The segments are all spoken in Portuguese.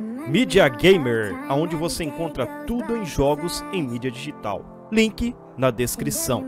Media Gamer, aonde você encontra tudo em jogos em mídia digital. Link na descrição.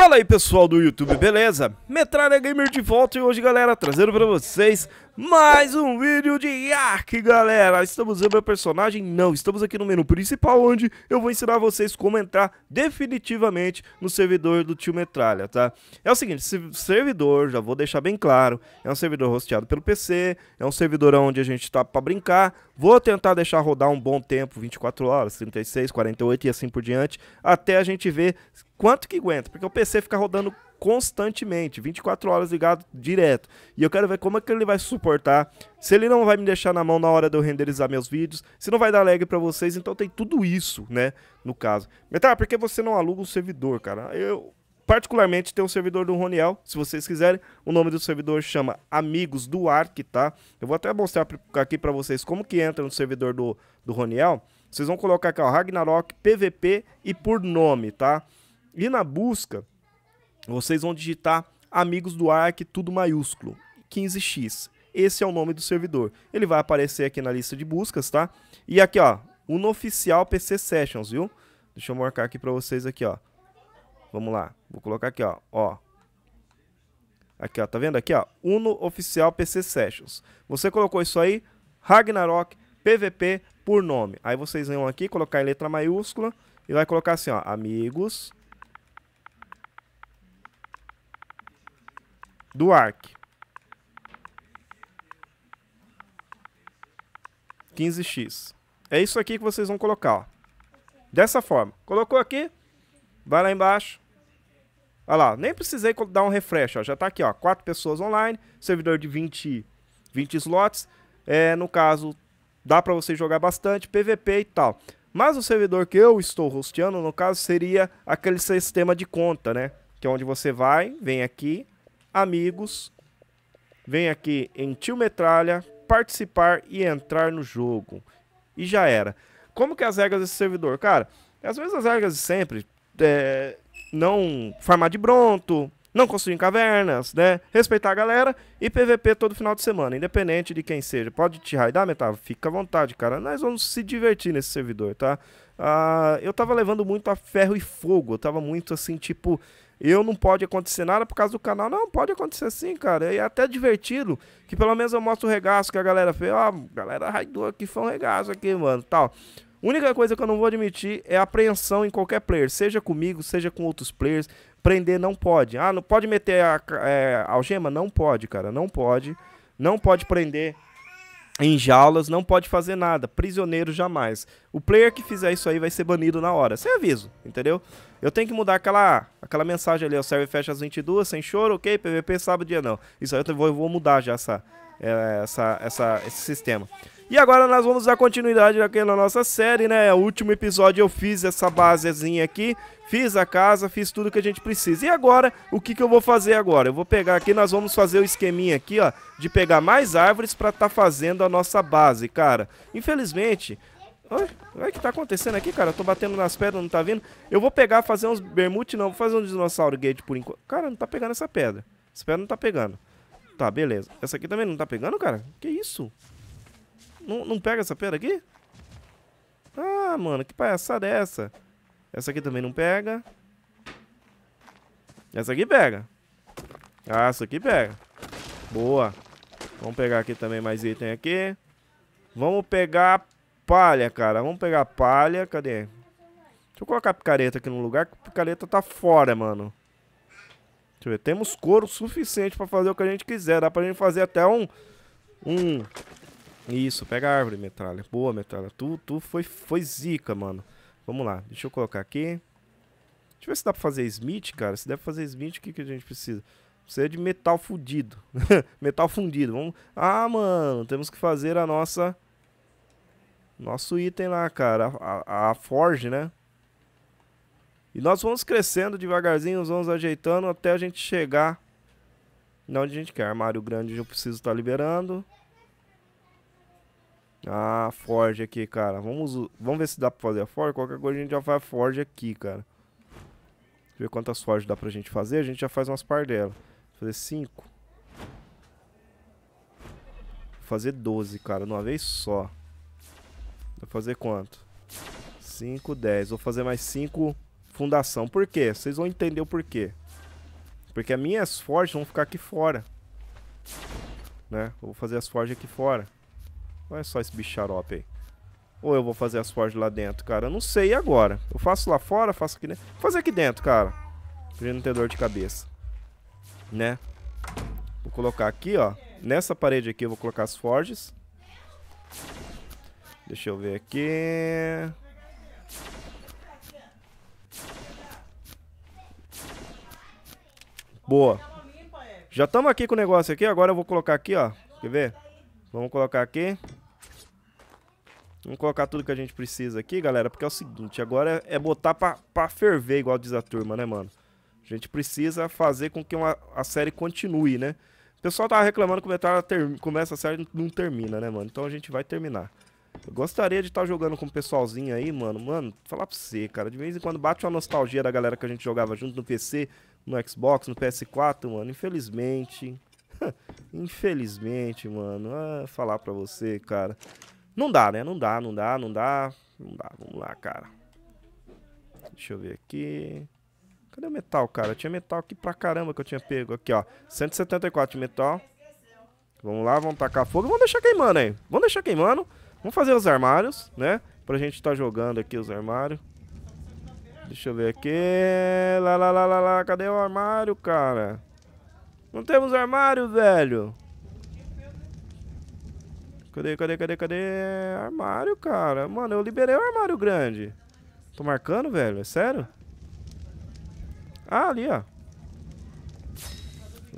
Fala aí pessoal do YouTube, beleza? Metralha Gamer de volta e hoje galera, trazendo pra vocês mais um vídeo de Ark galera Estamos vendo meu personagem? Não, estamos aqui no menu principal onde eu vou ensinar vocês como entrar definitivamente no servidor do tio Metralha, tá? É o seguinte, servidor, já vou deixar bem claro, é um servidor hosteado pelo PC É um servidor onde a gente tá pra brincar Vou tentar deixar rodar um bom tempo, 24 horas, 36, 48 e assim por diante Até a gente ver quanto que aguenta, porque o PC PC ficar rodando constantemente, 24 horas ligado direto. E eu quero ver como é que ele vai suportar, se ele não vai me deixar na mão na hora de eu renderizar meus vídeos, se não vai dar lag para vocês, então tem tudo isso, né, no caso. Mas porque por que você não aluga o um servidor, cara? Eu particularmente tem um servidor do Roniel, se vocês quiserem, o nome do servidor chama Amigos do Arc, tá? Eu vou até mostrar aqui para vocês como que entra no servidor do, do Roniel. Vocês vão colocar aqui, ó, Ragnarok, PVP e por nome, tá? E na busca, vocês vão digitar amigos do ARC, tudo maiúsculo, 15x. Esse é o nome do servidor. Ele vai aparecer aqui na lista de buscas, tá? E aqui, ó, Unoficial PC Sessions, viu? Deixa eu marcar aqui para vocês aqui, ó. Vamos lá. Vou colocar aqui, ó. ó. Aqui, ó. Tá vendo aqui, ó? Uno Oficial PC Sessions. Você colocou isso aí, Ragnarok PVP por nome. Aí vocês vão aqui, colocar em letra maiúscula e vai colocar assim, ó. Amigos do Arc, 15x. É isso aqui que vocês vão colocar, ó. Dessa forma. Colocou aqui, vai lá embaixo. Olha lá, nem precisei dar um refresh, ó. Já está aqui, ó. Quatro pessoas online, servidor de 20, 20 slots. É, no caso, dá para você jogar bastante, PVP e tal. Mas o servidor que eu estou hosteando, no caso, seria aquele sistema de conta, né? Que é onde você vai, vem aqui, amigos, vem aqui em Tio Metralha, participar e entrar no jogo. E já era. Como que é as regras desse servidor? Cara, às vezes as regras de sempre, é, não farmar de bronto, não construir cavernas, né? Respeitar a galera e PVP todo final de semana, independente de quem seja. Pode te raidar, metal Fica à vontade, cara. Nós vamos se divertir nesse servidor, tá? Ah, eu tava levando muito a ferro e fogo. Eu tava muito assim, tipo eu não pode acontecer nada por causa do canal. Não, pode acontecer sim, cara. E é até divertido. Que pelo menos eu mostro o regaço que a galera fez. Ó, oh, galera raidou aqui, foi um regaço aqui, mano. Tal. Única coisa que eu não vou admitir é apreensão em qualquer player, seja comigo, seja com outros players. Prender não pode. Ah, não pode meter a, é, algema? Não pode, cara. Não pode. Não pode prender em jaulas não pode fazer nada, prisioneiro jamais. O player que fizer isso aí vai ser banido na hora, sem aviso, entendeu? Eu tenho que mudar aquela, aquela mensagem ali, o server fecha às 22, sem choro, ok, PVP sábado dia não. Isso aí eu vou, eu vou mudar já essa, é, essa, essa, esse sistema. E agora nós vamos dar continuidade aqui na nossa série, né? É o último episódio eu fiz essa basezinha aqui, fiz a casa, fiz tudo que a gente precisa. E agora, o que, que eu vou fazer agora? Eu vou pegar aqui, nós vamos fazer o esqueminha aqui, ó, de pegar mais árvores pra tá fazendo a nossa base, cara. Infelizmente... Olha o que tá acontecendo aqui, cara. Eu tô batendo nas pedras, não tá vindo. Eu vou pegar, fazer uns bermute, não. Vou fazer um dinossauro gate por enquanto. Cara, não tá pegando essa pedra. Essa pedra não tá pegando. Tá, beleza. Essa aqui também não tá pegando, cara? Que isso? Não, não pega essa pedra aqui? Ah, mano, que palhaçada é essa? Essa aqui também não pega. Essa aqui pega. Ah, essa aqui pega. Boa. Vamos pegar aqui também mais item aqui. Vamos pegar palha, cara. Vamos pegar palha. Cadê? Deixa eu colocar a picareta aqui no lugar, que a picareta tá fora, mano. Deixa eu ver. Temos couro suficiente pra fazer o que a gente quiser. Dá pra gente fazer até um... Um... Isso, pega a árvore, metralha. Boa, metralha. Tu, tu foi, foi zica, mano. Vamos lá, deixa eu colocar aqui. Deixa eu ver se dá pra fazer Smith, cara. Se der pra fazer Smith, o que, que a gente precisa? Precisa de metal fundido. metal fundido. Vamos... Ah, mano, temos que fazer a nossa... Nosso item lá, cara. A, a, a forge, né? E nós vamos crescendo devagarzinho, vamos ajeitando até a gente chegar... Na onde a gente quer. Armário grande eu preciso estar tá liberando. Ah, forge aqui, cara. Vamos, vamos ver se dá pra fazer a forge. Qualquer coisa a gente já faz a forge aqui, cara. Deixa eu ver quantas forges dá pra gente fazer. A gente já faz umas par dela. Vou fazer 5. Vou fazer 12, cara, de uma vez só. Vou fazer quanto? 5, 10. Vou fazer mais 5 fundação. Por quê? Vocês vão entender o porquê. Porque as minhas forges vão ficar aqui fora. Né? vou fazer as forges aqui fora. Olha é só esse bicho aí. Ou eu vou fazer as forjas lá dentro, cara? Eu não sei agora. Eu faço lá fora, faço aqui dentro. Vou fazer aqui dentro, cara. Pra não ter dor de cabeça. Né? Vou colocar aqui, ó. Nessa parede aqui eu vou colocar as forjas. Deixa eu ver aqui. Boa. Já estamos aqui com o negócio aqui. Agora eu vou colocar aqui, ó. Quer ver? Vamos colocar aqui. Vamos colocar tudo que a gente precisa aqui, galera, porque é o seguinte, agora é, é botar pra, pra ferver, igual diz a turma, né, mano? A gente precisa fazer com que uma, a série continue, né? O pessoal tava reclamando que o começa a série não termina, né, mano? Então a gente vai terminar. Eu gostaria de estar tá jogando com o pessoalzinho aí, mano. Mano, falar pra você, cara. De vez em quando bate uma nostalgia da galera que a gente jogava junto no PC, no Xbox, no PS4, mano. Infelizmente. Infelizmente, mano. Ah, falar pra você, cara. Não dá, né? Não dá, não dá, não dá. Não dá, vamos lá, cara. Deixa eu ver aqui. Cadê o metal, cara? Eu tinha metal aqui pra caramba que eu tinha pego. Aqui, ó. 174 de metal. Vamos lá, vamos tacar fogo. Vamos deixar queimando aí. Vamos deixar queimando. Vamos fazer os armários, né? Pra gente estar tá jogando aqui os armários. Deixa eu ver aqui. Lá, lá, lá, lá, lá. Cadê o armário, cara? Não temos armário, velho. Cadê, cadê, cadê, cadê? Armário, cara. Mano, eu liberei o armário grande. Tô marcando, velho? É sério? Ah, ali, ó.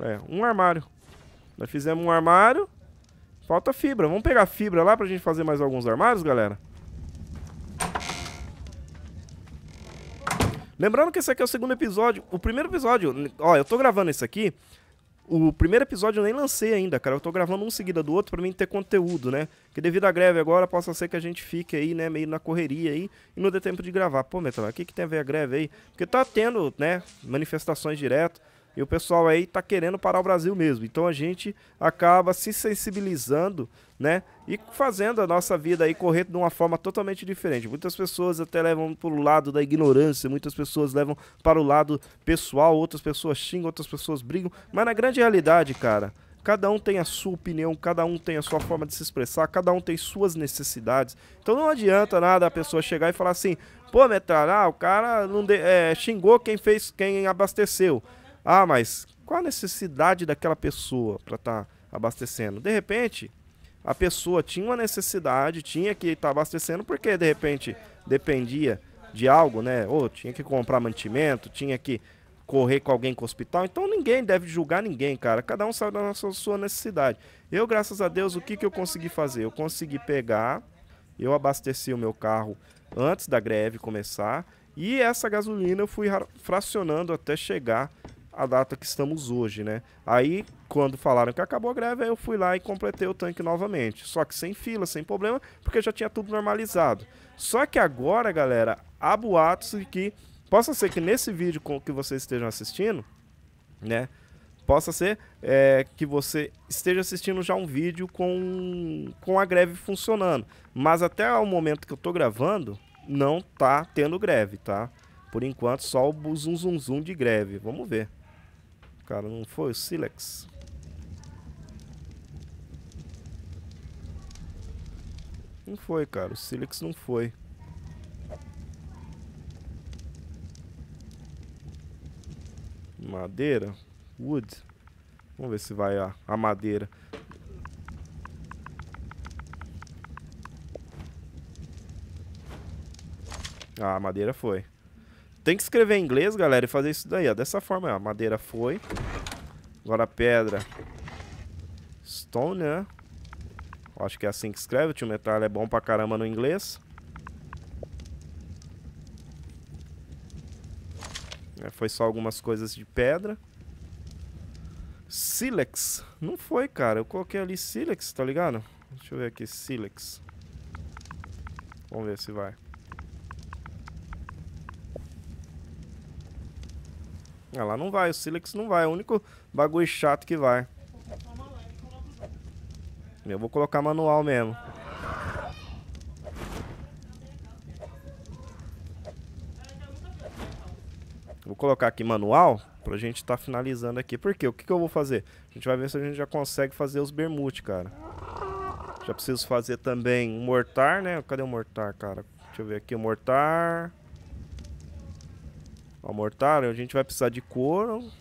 É, um armário. Nós fizemos um armário. Falta fibra. Vamos pegar fibra lá pra gente fazer mais alguns armários, galera? Lembrando que esse aqui é o segundo episódio. O primeiro episódio... Ó, eu tô gravando isso aqui o primeiro episódio eu nem lancei ainda, cara. Eu tô gravando um seguida do outro para mim ter conteúdo, né? Que devido à greve agora, possa ser que a gente fique aí, né, meio na correria aí e não dê tempo de gravar. Pô, Metal, o que, que tem a ver a greve aí? Porque tá tendo, né, manifestações direto. E o pessoal aí tá querendo parar o Brasil mesmo. Então a gente acaba se sensibilizando, né? E fazendo a nossa vida aí correr de uma forma totalmente diferente. Muitas pessoas até levam para o lado da ignorância, muitas pessoas levam para o lado pessoal, outras pessoas xingam, outras pessoas brigam. Mas na grande realidade, cara, Cada um tem a sua opinião, cada um tem a sua forma de se expressar, cada um tem suas necessidades. Então não adianta nada a pessoa chegar e falar assim: pô, metralha, ah, o cara não de... é, xingou quem fez, quem abasteceu. Ah, mas qual a necessidade daquela pessoa para estar tá abastecendo? De repente, a pessoa tinha uma necessidade, tinha que estar tá abastecendo, porque de repente dependia de algo, né? Ou tinha que comprar mantimento, tinha que correr com alguém com o hospital. Então ninguém deve julgar ninguém, cara. Cada um sabe da sua necessidade. Eu, graças a Deus, o que, que eu consegui fazer? Eu consegui pegar, eu abasteci o meu carro antes da greve começar. E essa gasolina eu fui fracionando até chegar a data que estamos hoje, né? Aí, quando falaram que acabou a greve, aí eu fui lá e completei o tanque novamente. Só que sem fila, sem problema, porque já tinha tudo normalizado. Só que agora, galera, há boatos de que possa ser que nesse vídeo que vocês estejam assistindo, né? Possa ser é, que você esteja assistindo já um vídeo com, com a greve funcionando. Mas até o momento que eu tô gravando, não tá tendo greve, tá? Por enquanto, só o zum zum zum de greve. Vamos ver cara, não foi o Silex? Não foi, cara. O Silex não foi. Madeira. Wood. Vamos ver se vai a, a madeira. Ah, a madeira foi. Tem que escrever em inglês, galera, e fazer isso daí, ó. Dessa forma, ó. Madeira foi. Agora pedra. Stone, né? Acho que é assim que escreve. O tio Metal é bom pra caramba no inglês. É, foi só algumas coisas de pedra. Silex. Não foi, cara. Eu coloquei ali Silex, tá ligado? Deixa eu ver aqui. Silex. Vamos ver se vai. Ah, lá não vai, o Silex não vai, é o único bagulho chato que vai. Eu vou colocar manual mesmo. Vou colocar aqui manual pra gente estar tá finalizando aqui. Por quê? O que, que eu vou fazer? A gente vai ver se a gente já consegue fazer os bermute, cara. Já preciso fazer também um mortar, né? Cadê o mortar, cara? Deixa eu ver aqui o mortar. A mortalha, a gente vai precisar de couro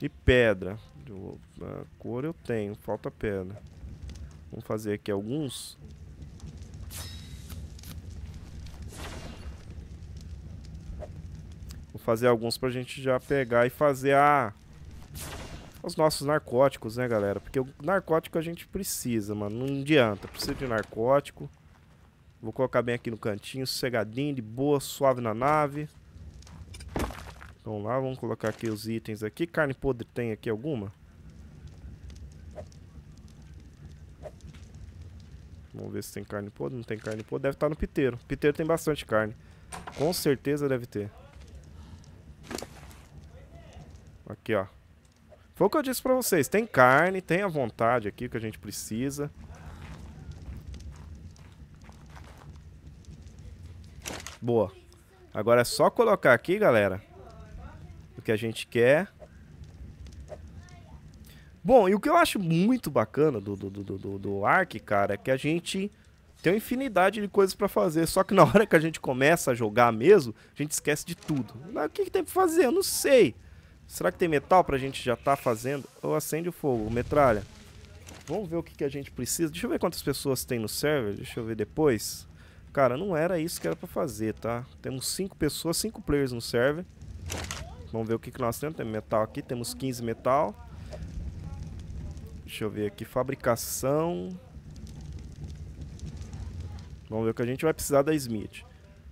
e pedra. Eu, né? couro eu tenho, falta pedra. Vamos fazer aqui alguns. Vou fazer alguns pra gente já pegar e fazer a... Os nossos narcóticos, né, galera? Porque o narcótico a gente precisa, mano. Não adianta. Precisa de narcótico. Vou colocar bem aqui no cantinho, cegadinho, de boa, suave na nave. Vamos lá, vamos colocar aqui os itens aqui. Carne podre tem aqui alguma? Vamos ver se tem carne podre. Não tem carne podre. Deve estar tá no piteiro. Piteiro tem bastante carne. Com certeza deve ter. Aqui, ó. Foi o que eu disse pra vocês. Tem carne, tem a vontade aqui que a gente precisa. Boa. Agora é só colocar aqui, galera do que a gente quer. Bom, e o que eu acho muito bacana do, do, do, do, do Ark, cara, é que a gente tem uma infinidade de coisas para fazer. Só que na hora que a gente começa a jogar mesmo, a gente esquece de tudo. Mas o que, que tem pra fazer? Eu não sei. Será que tem metal pra gente já tá fazendo? Ou acende o fogo, metralha. Vamos ver o que, que a gente precisa. Deixa eu ver quantas pessoas tem no server. Deixa eu ver depois. Cara, não era isso que era pra fazer, tá? Temos cinco pessoas, cinco players no server. Vamos ver o que, que nós temos. Temos metal aqui, temos 15 metal. Deixa eu ver aqui, fabricação. Vamos ver o que a gente vai precisar da Smith.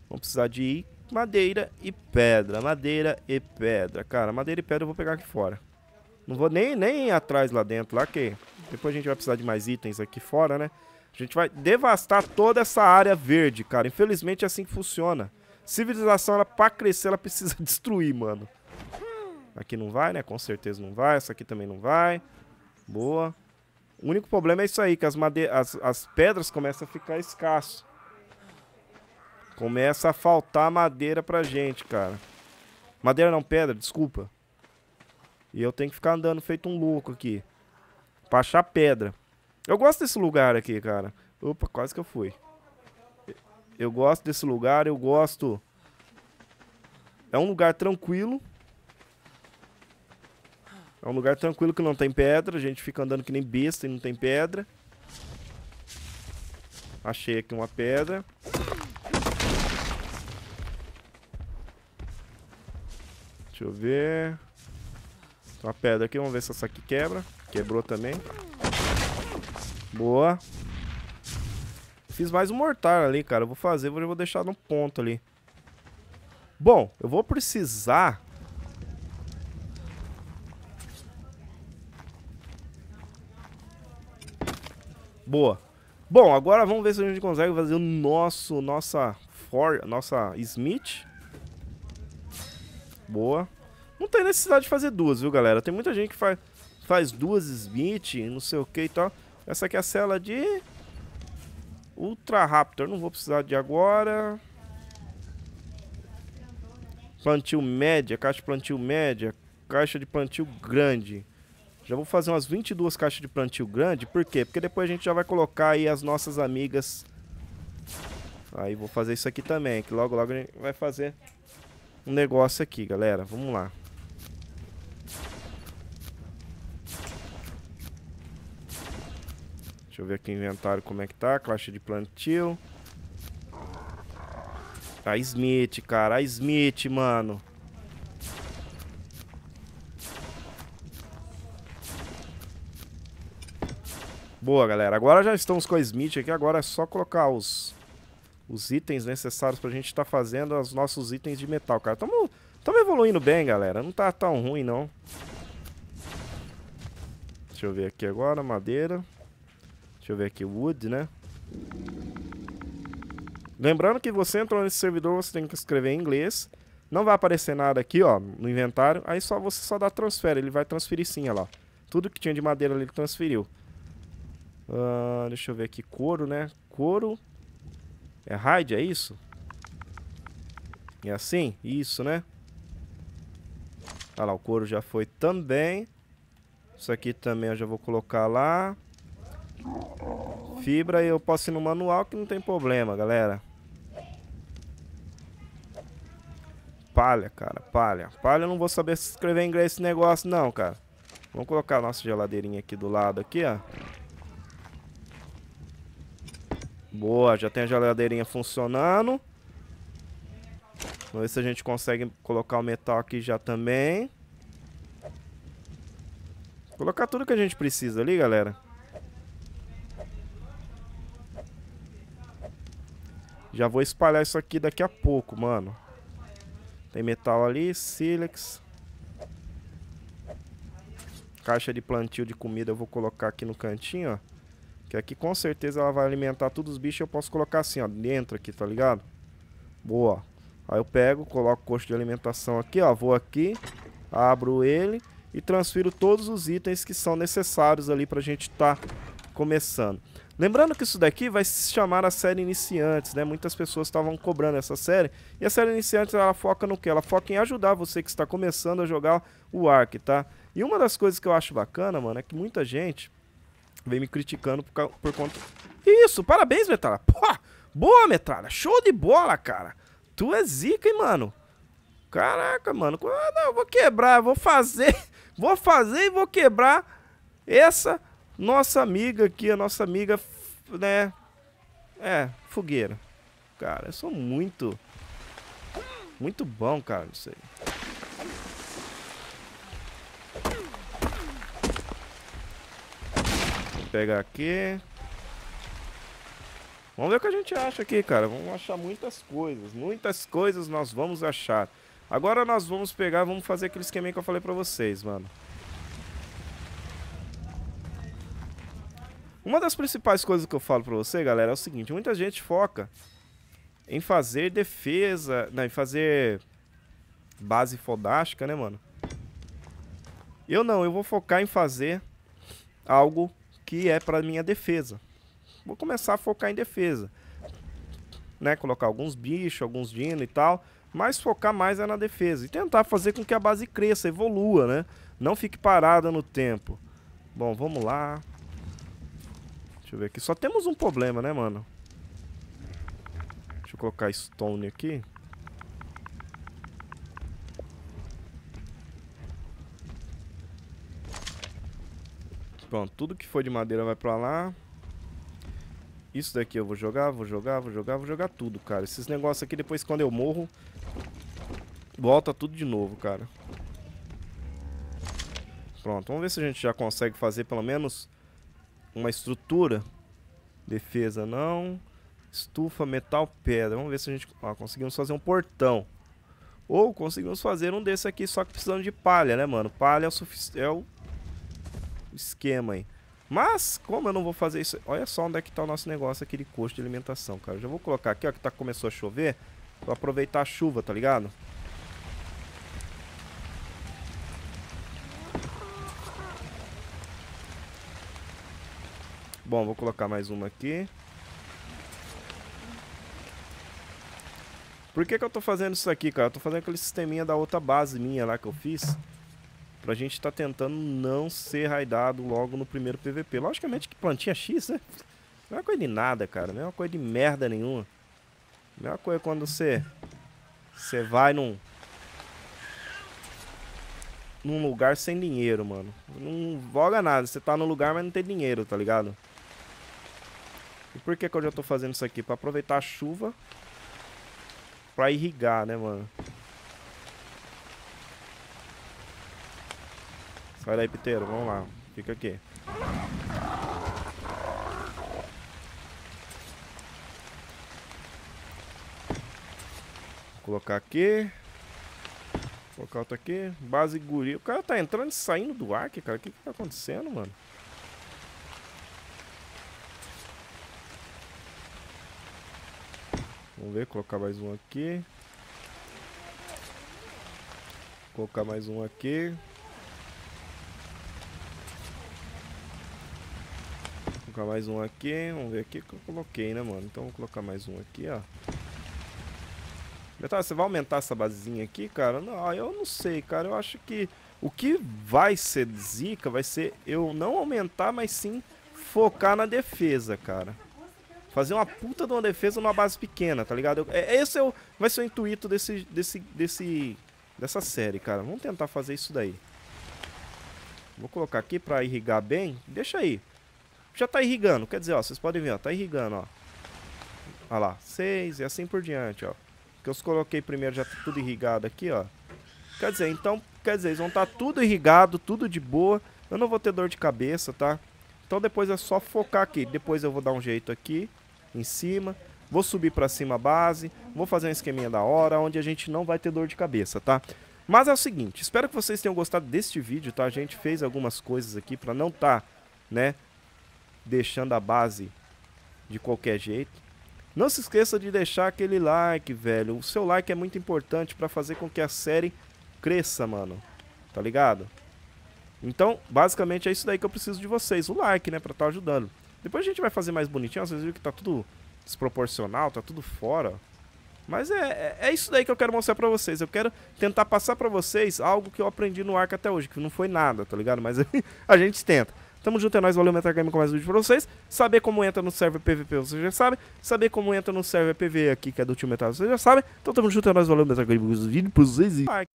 Vamos precisar de madeira e pedra, madeira e pedra. Cara, madeira e pedra eu vou pegar aqui fora. Não vou nem, nem atrás lá dentro, lá que depois a gente vai precisar de mais itens aqui fora, né? A gente vai devastar toda essa área verde, cara. Infelizmente é assim que funciona. Civilização, ela pra crescer, ela precisa destruir, mano. Aqui não vai, né? Com certeza não vai. Essa aqui também não vai. Boa. O único problema é isso aí, que as, made... as, as pedras começam a ficar escassas. Começa a faltar madeira pra gente, cara. Madeira não, pedra, desculpa. E eu tenho que ficar andando feito um louco aqui. Pra achar pedra. Eu gosto desse lugar aqui, cara. Opa, quase que eu fui. Eu gosto desse lugar, eu gosto... É um lugar tranquilo. É um lugar tranquilo que não tem pedra. A gente fica andando que nem besta e não tem pedra. Achei aqui uma pedra. Deixa eu ver. Tem uma pedra aqui. Vamos ver se essa aqui quebra. Quebrou também. Boa. Fiz mais um mortar ali, cara. Eu vou fazer, eu vou deixar no ponto ali. Bom, eu vou precisar Boa. Bom, agora vamos ver se a gente consegue fazer o nosso, nossa For, nossa Smith. Boa. Não tem necessidade de fazer duas, viu, galera? Tem muita gente que faz, faz duas Smith, não sei o que e tal. Essa aqui é a cela de Ultra Raptor. Não vou precisar de agora. Plantio média, caixa de plantio média, caixa de plantio grande. Já vou fazer umas 22 caixas de plantio grande. Por quê? Porque depois a gente já vai colocar aí as nossas amigas. Aí vou fazer isso aqui também, que logo logo a gente vai fazer um negócio aqui, galera. Vamos lá. Deixa eu ver aqui o inventário como é que tá. Caixa de plantio. A Smith, cara. A Smith, mano. Boa, galera. Agora já estamos com a Smith aqui. Agora é só colocar os, os itens necessários pra gente estar tá fazendo os nossos itens de metal, cara. Tamo, tamo evoluindo bem, galera. Não tá tão ruim, não. Deixa eu ver aqui agora. Madeira. Deixa eu ver aqui. Wood, né? Lembrando que você entrou nesse servidor, você tem que escrever em inglês. Não vai aparecer nada aqui, ó, no inventário. Aí só você só dá transfer. Ele vai transferir sim, lá. Tudo que tinha de madeira ele transferiu. Uh, deixa eu ver aqui, couro, né? Couro. É raid, é isso? É assim? Isso, né? Olha lá, o couro já foi também. Isso aqui também eu já vou colocar lá. Fibra eu posso ir no manual que não tem problema, galera. Palha, cara, palha. Palha eu não vou saber escrever em inglês esse negócio não, cara. Vamos colocar a nossa geladeirinha aqui do lado aqui, ó. Boa, já tem a geladeirinha funcionando. Vamos ver se a gente consegue colocar o metal aqui já também. Colocar tudo que a gente precisa ali, galera. Já vou espalhar isso aqui daqui a pouco, mano. Tem metal ali, sílex. Caixa de plantio de comida eu vou colocar aqui no cantinho, ó. Que aqui com certeza ela vai alimentar todos os bichos eu posso colocar assim, ó, dentro aqui, tá ligado? Boa. Aí eu pego, coloco o coxo de alimentação aqui, ó, vou aqui, abro ele e transfiro todos os itens que são necessários ali pra gente tá começando. Lembrando que isso daqui vai se chamar a série Iniciantes, né? Muitas pessoas estavam cobrando essa série. E a série Iniciantes, ela foca no que? Ela foca em ajudar você que está começando a jogar o Ark, tá? E uma das coisas que eu acho bacana, mano, é que muita gente Vem me criticando por, por conta... Isso, parabéns, Metralha. Pô, boa, Metralha. Show de bola, cara. Tu é zica, hein, mano. Caraca, mano. Ah, eu vou quebrar, vou fazer. Vou fazer e vou quebrar essa nossa amiga aqui, a nossa amiga, né? É, fogueira. Cara, eu sou muito... Muito bom, cara, isso aí. pegar aqui. Vamos ver o que a gente acha aqui, cara. Vamos achar muitas coisas. Muitas coisas nós vamos achar. Agora nós vamos pegar, vamos fazer aquele esqueminha que eu falei pra vocês, mano. Uma das principais coisas que eu falo pra você, galera, é o seguinte. Muita gente foca em fazer defesa... Não, né, em fazer base fodástica, né, mano? Eu não, eu vou focar em fazer algo que é para minha defesa. Vou começar a focar em defesa. Né, colocar alguns bichos, alguns dino e tal, mas focar mais é na defesa e tentar fazer com que a base cresça, evolua, né? Não fique parada no tempo. Bom, vamos lá. Deixa eu ver aqui. Só temos um problema, né, mano? Deixa eu colocar stone aqui. Pronto, tudo que for de madeira vai pra lá. Isso daqui eu vou jogar, vou jogar, vou jogar, vou jogar tudo, cara. Esses negócios aqui, depois quando eu morro, volta tudo de novo, cara. Pronto, vamos ver se a gente já consegue fazer pelo menos uma estrutura. Defesa não. Estufa, metal, pedra. Vamos ver se a gente... conseguimos fazer um portão. Ou conseguimos fazer um desse aqui, só que precisando de palha, né, mano? Palha é o, suficiente... é o esquema aí. Mas, como eu não vou fazer isso... Olha só onde é que tá o nosso negócio, aquele custo de alimentação, cara. Eu já vou colocar aqui, ó, que tá, começou a chover. vou aproveitar a chuva, tá ligado? Bom, vou colocar mais uma aqui. Por que que eu tô fazendo isso aqui, cara? Eu tô fazendo aquele sisteminha da outra base minha lá que eu fiz pra gente estar tá tentando não ser raidado logo no primeiro PVP. Logicamente que plantinha X, né? Não é coisa de nada, cara. Não é uma coisa de merda nenhuma. Não é uma coisa quando você... Você vai num... Num lugar sem dinheiro, mano. Não voga nada. Você tá no lugar, mas não tem dinheiro, tá ligado? E por que que eu já tô fazendo isso aqui? Pra aproveitar a chuva. Pra irrigar, né, mano? Sai daí, piteiro. Vamos lá. Fica aqui. Vou colocar aqui. Vou colocar outro aqui. Base guri. O cara tá entrando e saindo do ar aqui, cara. O que que tá acontecendo, mano? Vamos ver, colocar mais um aqui. colocar mais um aqui. colocar mais um aqui. Vamos ver aqui que eu coloquei, né, mano? Então vou colocar mais um aqui, ó. Metal, você vai aumentar essa basezinha aqui, cara? Não, ah, eu não sei, cara. Eu acho que o que vai ser zica vai ser eu não aumentar, mas sim focar na defesa, cara. Fazer uma puta de uma defesa numa base pequena, tá ligado? Eu, é, é esse é o, vai ser o intuito desse, desse, desse, dessa série, cara. Vamos tentar fazer isso daí. Vou colocar aqui pra irrigar bem. Deixa aí já tá irrigando. Quer dizer, ó, vocês podem ver, ó, tá irrigando, ó. Olha lá, seis e assim por diante, ó. Que eu coloquei primeiro já tá tudo irrigado aqui, ó. Quer dizer, então, quer dizer, eles vão estar tá tudo irrigado, tudo de boa. Eu não vou ter dor de cabeça, tá? Então depois é só focar aqui. Depois eu vou dar um jeito aqui, em cima. Vou subir para cima a base, vou fazer um esqueminha da hora, onde a gente não vai ter dor de cabeça, tá? Mas é o seguinte, espero que vocês tenham gostado deste vídeo, tá? A gente fez algumas coisas aqui para não tá, né, deixando a base de qualquer jeito. Não se esqueça de deixar aquele like, velho. O seu like é muito importante para fazer com que a série cresça, mano. Tá ligado? Então, basicamente é isso daí que eu preciso de vocês. O like, né, pra estar tá ajudando. Depois a gente vai fazer mais bonitinho. Às vezes viu que tá tudo desproporcional, tá tudo fora. Mas é, é, é isso daí que eu quero mostrar pra vocês. Eu quero tentar passar pra vocês algo que eu aprendi no Arca até hoje. Que não foi nada, tá ligado? Mas a gente tenta. Tamo junto, é nóis, valeu, Metagame com mais um vídeo pra vocês. Saber como entra no server PVP, vocês já sabem. Saber como entra no server PV aqui, que é do Tio Metal, vocês já sabem. Então tamo junto, é nóis, valeu, Metagame com mais um vídeo pra vocês e...